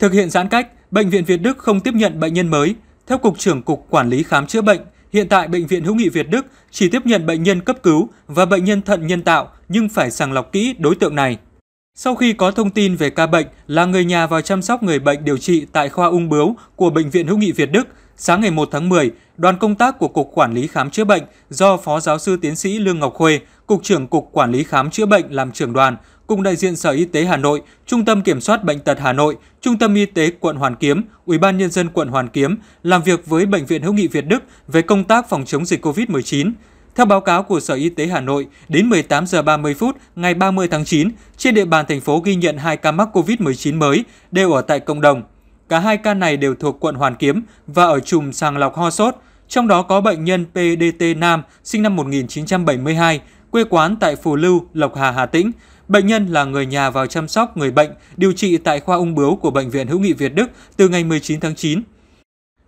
Thực hiện giãn cách, Bệnh viện Việt Đức không tiếp nhận bệnh nhân mới. Theo Cục trưởng Cục Quản lý Khám chữa bệnh, hiện tại Bệnh viện Hữu nghị Việt Đức chỉ tiếp nhận bệnh nhân cấp cứu và bệnh nhân thận nhân tạo nhưng phải sàng lọc kỹ đối tượng này. Sau khi có thông tin về ca bệnh là người nhà vào chăm sóc người bệnh điều trị tại khoa ung bướu của Bệnh viện Hữu nghị Việt Đức, sáng ngày 1 tháng 10, đoàn công tác của Cục Quản lý Khám chữa bệnh do Phó Giáo sư Tiến sĩ Lương Ngọc Khuê, Cục trưởng Cục Quản lý Khám chữa bệnh làm trưởng đoàn, cùng đại diện Sở Y tế Hà Nội, Trung tâm Kiểm soát Bệnh tật Hà Nội, Trung tâm Y tế quận Hoàn Kiếm, Ủy ban Nhân dân quận Hoàn Kiếm làm việc với Bệnh viện Hữu nghị Việt Đức về công tác phòng chống dịch COVID-19. Theo báo cáo của Sở Y tế Hà Nội, đến 18 giờ 30 phút ngày 30 tháng 9, trên địa bàn thành phố ghi nhận 2 ca mắc COVID-19 mới, đều ở tại cộng đồng. Cả hai ca này đều thuộc quận Hoàn Kiếm và ở chùm sàng lọc ho sốt, trong đó có bệnh nhân PDT Nam, sinh năm 1972, quê quán tại Phù Lưu, Lộc Hà, Hà Tĩnh, Bệnh nhân là người nhà vào chăm sóc người bệnh điều trị tại khoa ung bướu của Bệnh viện Hữu nghị Việt Đức từ ngày 19 tháng 9.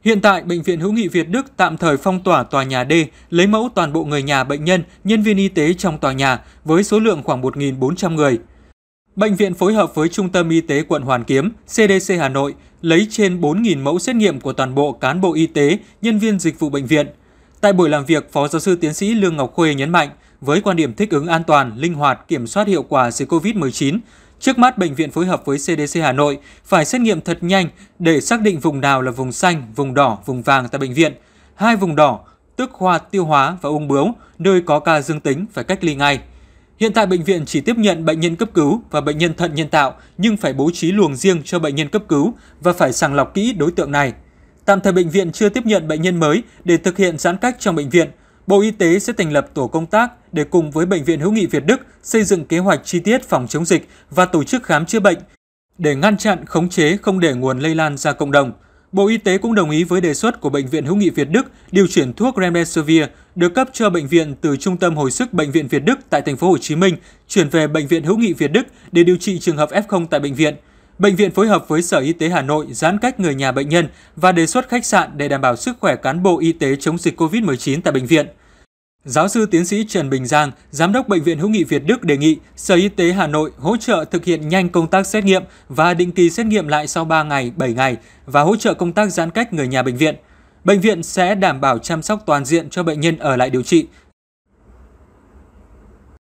Hiện tại, Bệnh viện Hữu nghị Việt Đức tạm thời phong tỏa tòa nhà D, lấy mẫu toàn bộ người nhà bệnh nhân, nhân viên y tế trong tòa nhà với số lượng khoảng 1.400 người. Bệnh viện phối hợp với Trung tâm Y tế quận Hoàn Kiếm, CDC Hà Nội lấy trên 4.000 mẫu xét nghiệm của toàn bộ cán bộ y tế, nhân viên dịch vụ bệnh viện. Tại buổi làm việc, Phó Giáo sư Tiến sĩ Lương Ngọc Khuê nhấn mạnh, với quan điểm thích ứng an toàn, linh hoạt, kiểm soát hiệu quả dịch COVID-19, Trước mắt, bệnh viện phối hợp với CDC Hà Nội phải xét nghiệm thật nhanh để xác định vùng nào là vùng xanh, vùng đỏ, vùng vàng tại bệnh viện. Hai vùng đỏ, tức khoa tiêu hóa và ung bướu, nơi có ca dương tính phải cách ly ngay. Hiện tại bệnh viện chỉ tiếp nhận bệnh nhân cấp cứu và bệnh nhân thận nhân tạo nhưng phải bố trí luồng riêng cho bệnh nhân cấp cứu và phải sàng lọc kỹ đối tượng này. Tạm thời bệnh viện chưa tiếp nhận bệnh nhân mới để thực hiện giãn cách trong bệnh viện. Bộ Y tế sẽ thành lập tổ công tác để cùng với Bệnh viện Hữu nghị Việt Đức xây dựng kế hoạch chi tiết phòng chống dịch và tổ chức khám chữa bệnh để ngăn chặn, khống chế không để nguồn lây lan ra cộng đồng. Bộ Y tế cũng đồng ý với đề xuất của Bệnh viện Hữu nghị Việt Đức điều chuyển thuốc Remdesivir được cấp cho bệnh viện từ Trung tâm Hồi sức Bệnh viện Việt Đức tại thành phố Hồ Chí Minh chuyển về Bệnh viện Hữu nghị Việt Đức để điều trị trường hợp F0 tại bệnh viện. Bệnh viện phối hợp với Sở Y tế Hà Nội giãn cách người nhà bệnh nhân và đề xuất khách sạn để đảm bảo sức khỏe cán bộ y tế chống dịch COVID-19 tại bệnh viện. Giáo sư tiến sĩ Trần Bình Giang, Giám đốc Bệnh viện Hữu nghị Việt Đức đề nghị Sở Y tế Hà Nội hỗ trợ thực hiện nhanh công tác xét nghiệm và định kỳ xét nghiệm lại sau 3 ngày, 7 ngày và hỗ trợ công tác giãn cách người nhà bệnh viện. Bệnh viện sẽ đảm bảo chăm sóc toàn diện cho bệnh nhân ở lại điều trị,